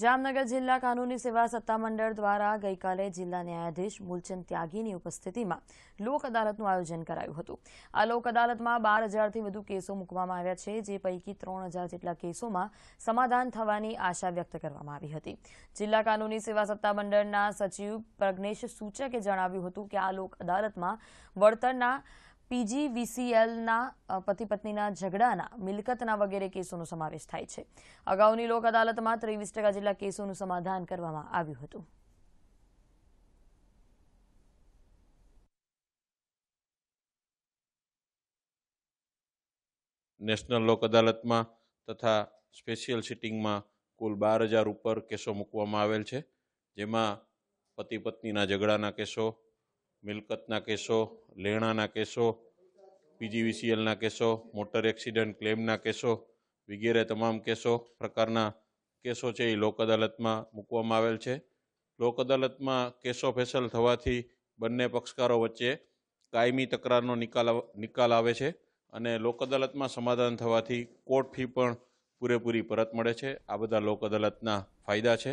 જામનગર જિલ્લા કાનૂની સેવા સત્તામંડળ દ્વારા ગઈકાલે જિલ્લા ન્યાયાધીશ મૂલચંદ ત્યાગીની ઉપસ્થિતિમાં લોક અદાલતનું આયોજન કરાયું હતું આ લોક અદાલતમાં બાર હજારથી વધુ કેસો મૂકવામાં આવ્યા છે જે પૈકી ત્રણ હજાર જેટલા કેસોમાં સમાધાન થવાની આશા વ્યક્ત કરવામાં આવી હતી જિલ્લા કાનૂની સેવા સત્તામંડળના સચિવ પ્રજ્ઞેશ સૂચકે જણાવ્યું હતું કે આ લોક અદાલતમાં વળતરના પીજીવીસીએલના પતિ પત્નીના ઝઘડાના મિલકતના વગેરે કેસોનો સમાવેશ થાય છે અગાઉની લોક અદાલતમાં ત્રેવીસ ટકા જેટલા કેસોનું સમાધાન કરવામાં આવ્યું હતું નેશનલ લોક અદાલતમાં તથા સ્પેશિયલ સિટિંગમાં કુલ બાર હજાર ઉપર કેસો મૂકવામાં આવેલ છે જેમાં પતિ પત્નીના ઝઘડાના કેસો મિલકતના કેસો લેણાના કેસો પીજીવીસીએલના કેસો મોટર એક્સિડન્ટ ક્લેમના કેસો વગેરે તમામ કેસો પ્રકારના કેસો છે એ લોક અદાલતમાં મૂકવામાં આવેલ છે લોક અદાલતમાં કેસો ફેસલ થવાથી બંને પક્ષકારો વચ્ચે કાયમી તકરારનો નિકાલ નિકાલ આવે છે અને લોક અદાલતમાં સમાધાન થવાથી કોર્ટ ફી પણ પૂરેપૂરી પરત મળે છે આ બધા લોક અદાલતના ફાયદા છે